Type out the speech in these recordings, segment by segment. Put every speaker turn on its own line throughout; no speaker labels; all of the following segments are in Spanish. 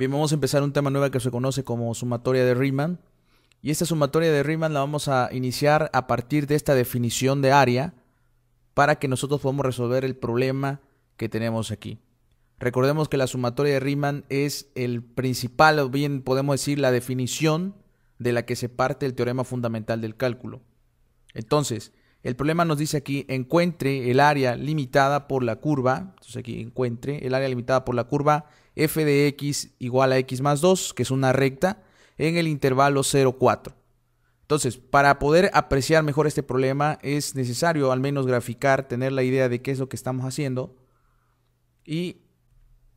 Bien, vamos a empezar un tema nuevo que se conoce como sumatoria de Riemann. Y esta sumatoria de Riemann la vamos a iniciar a partir de esta definición de área para que nosotros podamos resolver el problema que tenemos aquí. Recordemos que la sumatoria de Riemann es el principal, o bien podemos decir la definición de la que se parte el teorema fundamental del cálculo. Entonces, el problema nos dice aquí, encuentre el área limitada por la curva, entonces aquí encuentre el área limitada por la curva f de x igual a x más 2, que es una recta, en el intervalo 0, 4. Entonces, para poder apreciar mejor este problema es necesario al menos graficar, tener la idea de qué es lo que estamos haciendo y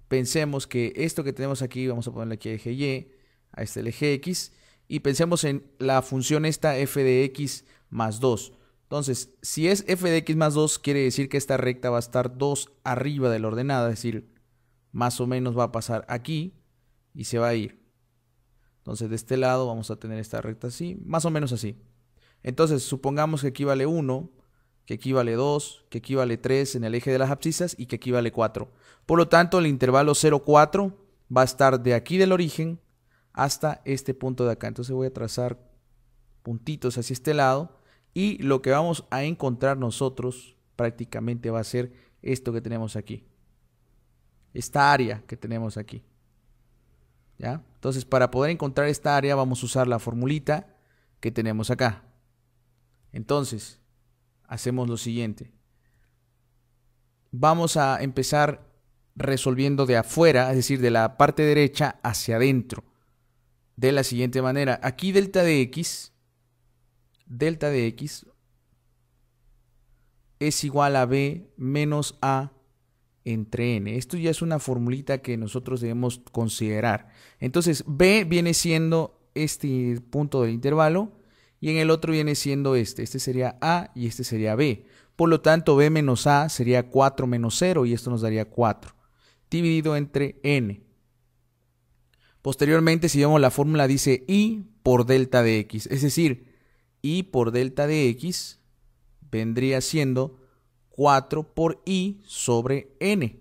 pensemos que esto que tenemos aquí, vamos a ponerle aquí eje y, a este el eje x, y pensemos en la función esta f de x más 2. Entonces, si es f de x más 2, quiere decir que esta recta va a estar 2 arriba de la ordenada, es decir, más o menos va a pasar aquí y se va a ir. Entonces de este lado vamos a tener esta recta así, más o menos así. Entonces supongamos que aquí vale 1, que aquí vale 2, que aquí vale 3 en el eje de las abscisas y que aquí vale 4. Por lo tanto el intervalo 0,4 va a estar de aquí del origen hasta este punto de acá. Entonces voy a trazar puntitos hacia este lado y lo que vamos a encontrar nosotros prácticamente va a ser esto que tenemos aquí esta área que tenemos aquí. ¿Ya? Entonces, para poder encontrar esta área vamos a usar la formulita que tenemos acá. Entonces, hacemos lo siguiente. Vamos a empezar resolviendo de afuera, es decir, de la parte derecha hacia adentro. De la siguiente manera, aquí delta de x, delta de x es igual a b menos a entre n. Esto ya es una formulita que nosotros debemos considerar. Entonces, b viene siendo este punto del intervalo y en el otro viene siendo este. Este sería a y este sería b. Por lo tanto, b menos a sería 4 menos 0 y esto nos daría 4 dividido entre n. Posteriormente, si vemos la fórmula, dice i por delta de x. Es decir, i por delta de x vendría siendo 4 por i sobre n.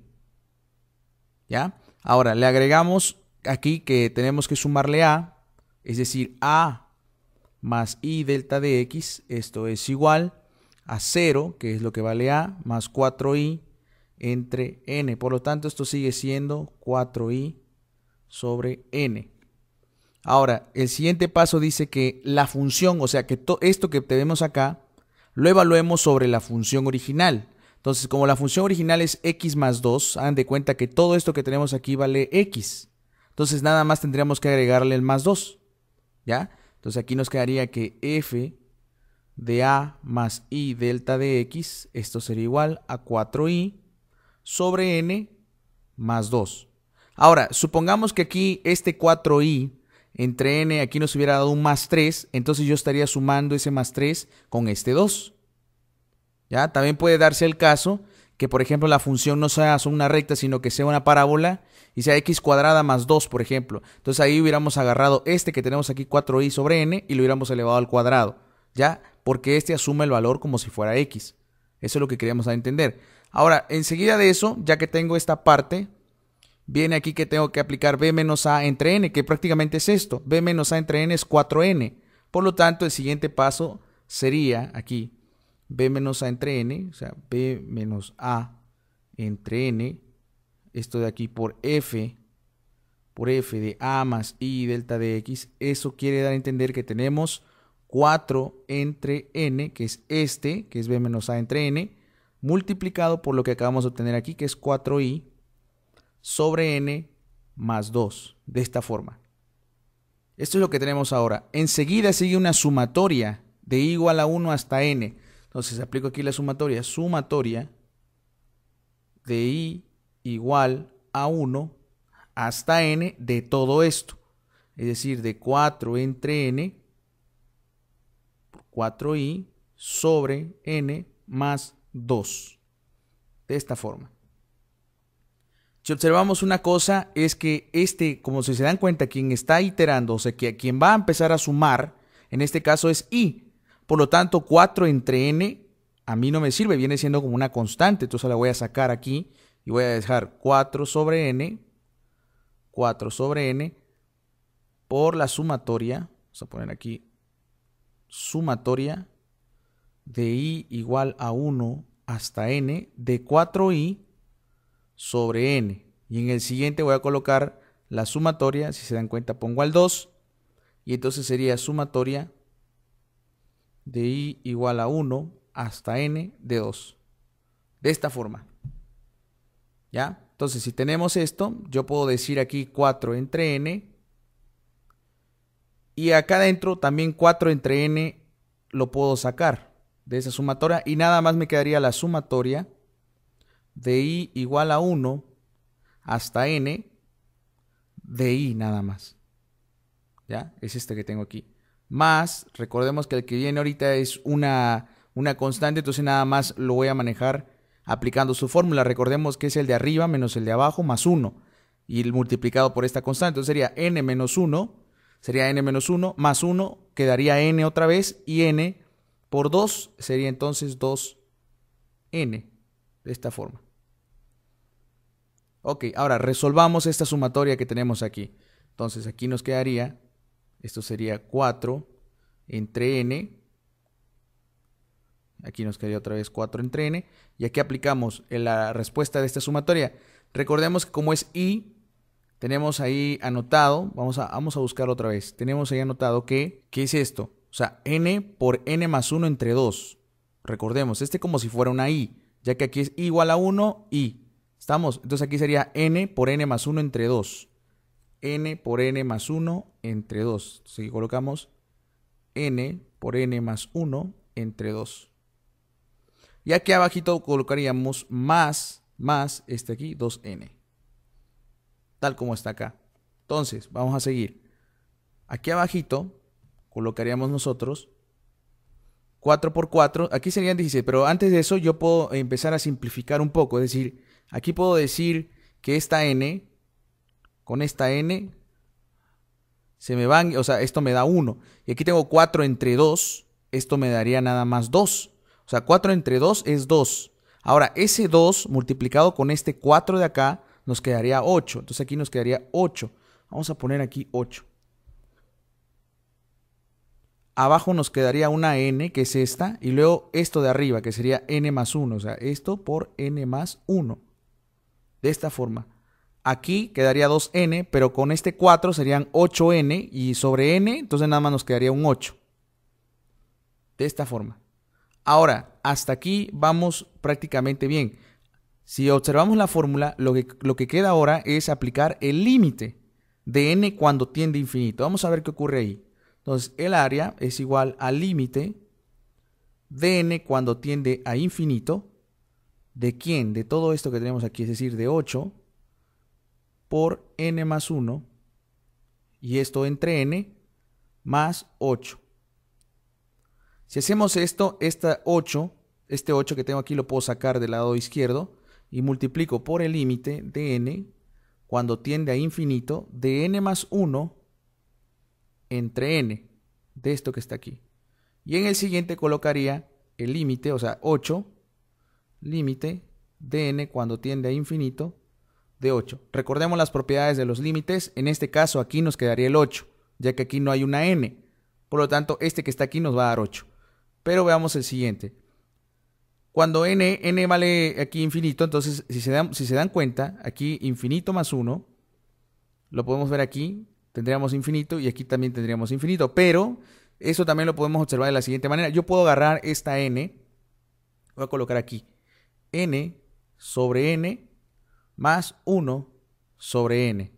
¿Ya? Ahora, le agregamos aquí que tenemos que sumarle a, es decir, a más i delta de x, esto es igual a 0, que es lo que vale a, más 4i entre n. Por lo tanto, esto sigue siendo 4i sobre n. Ahora, el siguiente paso dice que la función, o sea, que esto que tenemos acá, lo evaluemos sobre la función original. Entonces, como la función original es x más 2, hagan de cuenta que todo esto que tenemos aquí vale x. Entonces, nada más tendríamos que agregarle el más 2. ¿Ya? Entonces, aquí nos quedaría que f de a más i delta de x, esto sería igual a 4i sobre n más 2. Ahora, supongamos que aquí este 4i entre n, aquí nos hubiera dado un más 3, entonces yo estaría sumando ese más 3 con este 2. ¿Ya? También puede darse el caso que, por ejemplo, la función no sea una recta, sino que sea una parábola y sea x cuadrada más 2, por ejemplo. Entonces ahí hubiéramos agarrado este que tenemos aquí 4i sobre n y lo hubiéramos elevado al cuadrado, ¿ya? Porque este asume el valor como si fuera x. Eso es lo que queríamos entender. Ahora, enseguida de eso, ya que tengo esta parte, viene aquí que tengo que aplicar B menos A entre N, que prácticamente es esto. B menos A entre N es 4N. Por lo tanto, el siguiente paso sería aquí B menos A entre N, o sea, B menos A entre N, esto de aquí por F, por F de A más I delta de X, eso quiere dar a entender que tenemos 4 entre N, que es este, que es B menos A entre N, multiplicado por lo que acabamos de obtener aquí, que es 4I sobre n más 2, de esta forma. Esto es lo que tenemos ahora. Enseguida sigue una sumatoria de i igual a 1 hasta n. Entonces aplico aquí la sumatoria. Sumatoria de i igual a 1 hasta n de todo esto. Es decir, de 4 entre n, 4i sobre n más 2. De esta forma. Si observamos una cosa es que este, como si se dan cuenta, quien está iterando, o sea, que quien va a empezar a sumar, en este caso es i. Por lo tanto, 4 entre n a mí no me sirve, viene siendo como una constante. Entonces la voy a sacar aquí y voy a dejar 4 sobre n, 4 sobre n, por la sumatoria, vamos a poner aquí, sumatoria de i igual a 1 hasta n de 4i sobre n. Y en el siguiente voy a colocar la sumatoria, si se dan cuenta pongo al 2, y entonces sería sumatoria de i igual a 1 hasta n de 2. De esta forma. ¿Ya? Entonces, si tenemos esto, yo puedo decir aquí 4 entre n. Y acá adentro también 4 entre n lo puedo sacar de esa sumatoria. Y nada más me quedaría la sumatoria de i igual a 1 hasta n de i nada más. ¿Ya? Es este que tengo aquí. Más, recordemos que el que viene ahorita es una, una constante, entonces nada más lo voy a manejar aplicando su fórmula. Recordemos que es el de arriba menos el de abajo más 1. Y el multiplicado por esta constante. Entonces sería n menos 1, sería n menos 1 más 1, quedaría n otra vez. Y n por 2 sería entonces 2n de esta forma. Ok, ahora resolvamos esta sumatoria que tenemos aquí. Entonces aquí nos quedaría, esto sería 4 entre n. Aquí nos quedaría otra vez 4 entre n. Y aquí aplicamos la respuesta de esta sumatoria. Recordemos que como es i, tenemos ahí anotado, vamos a, vamos a buscar otra vez. Tenemos ahí anotado que, ¿qué es esto? O sea, n por n más 1 entre 2. Recordemos, este como si fuera una i ya que aquí es igual a 1 y, ¿estamos? Entonces aquí sería n por n más 1 entre 2. n por n más 1 entre 2. si colocamos n por n más 1 entre 2. Y aquí abajito colocaríamos más, más, este aquí, 2n. Tal como está acá. Entonces, vamos a seguir. Aquí abajito colocaríamos nosotros 4 por 4 aquí serían 16, pero antes de eso yo puedo empezar a simplificar un poco, es decir, aquí puedo decir que esta n, con esta n, se me van, o sea, esto me da 1, y aquí tengo 4 entre 2, esto me daría nada más 2, o sea, 4 entre 2 es 2, ahora ese 2 multiplicado con este 4 de acá nos quedaría 8, entonces aquí nos quedaría 8, vamos a poner aquí 8, Abajo nos quedaría una n, que es esta, y luego esto de arriba, que sería n más 1, o sea, esto por n más 1. De esta forma. Aquí quedaría 2n, pero con este 4 serían 8n, y sobre n, entonces nada más nos quedaría un 8. De esta forma. Ahora, hasta aquí vamos prácticamente bien. Si observamos la fórmula, lo que, lo que queda ahora es aplicar el límite de n cuando tiende a infinito. Vamos a ver qué ocurre ahí. Entonces, el área es igual al límite de n cuando tiende a infinito. ¿De quién? De todo esto que tenemos aquí, es decir, de 8 por n más 1. Y esto entre n más 8. Si hacemos esto, esta 8, este 8 que tengo aquí lo puedo sacar del lado izquierdo y multiplico por el límite de n cuando tiende a infinito de n más 1 entre n de esto que está aquí. Y en el siguiente colocaría el límite, o sea, 8, límite de n cuando tiende a infinito de 8. Recordemos las propiedades de los límites, en este caso aquí nos quedaría el 8, ya que aquí no hay una n, por lo tanto este que está aquí nos va a dar 8. Pero veamos el siguiente. Cuando n, n vale aquí infinito, entonces si se, dan, si se dan cuenta, aquí infinito más 1, lo podemos ver aquí, tendríamos infinito y aquí también tendríamos infinito. Pero eso también lo podemos observar de la siguiente manera. Yo puedo agarrar esta n, voy a colocar aquí, n sobre n más 1 sobre n.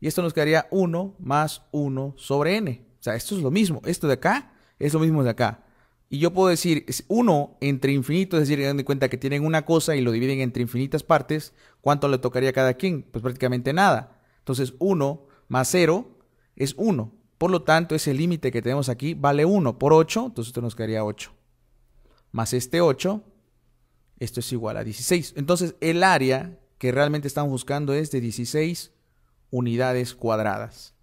Y esto nos quedaría 1 más 1 sobre n. O sea, esto es lo mismo. Esto de acá es lo mismo de acá. Y yo puedo decir 1 entre infinito es decir, dando cuenta que tienen una cosa y lo dividen entre infinitas partes, ¿cuánto le tocaría a cada quien? Pues prácticamente nada. Entonces 1 más 0 es 1. Por lo tanto, ese límite que tenemos aquí vale 1 por 8, entonces esto nos quedaría 8. Más este 8, esto es igual a 16. Entonces, el área que realmente estamos buscando es de 16 unidades cuadradas.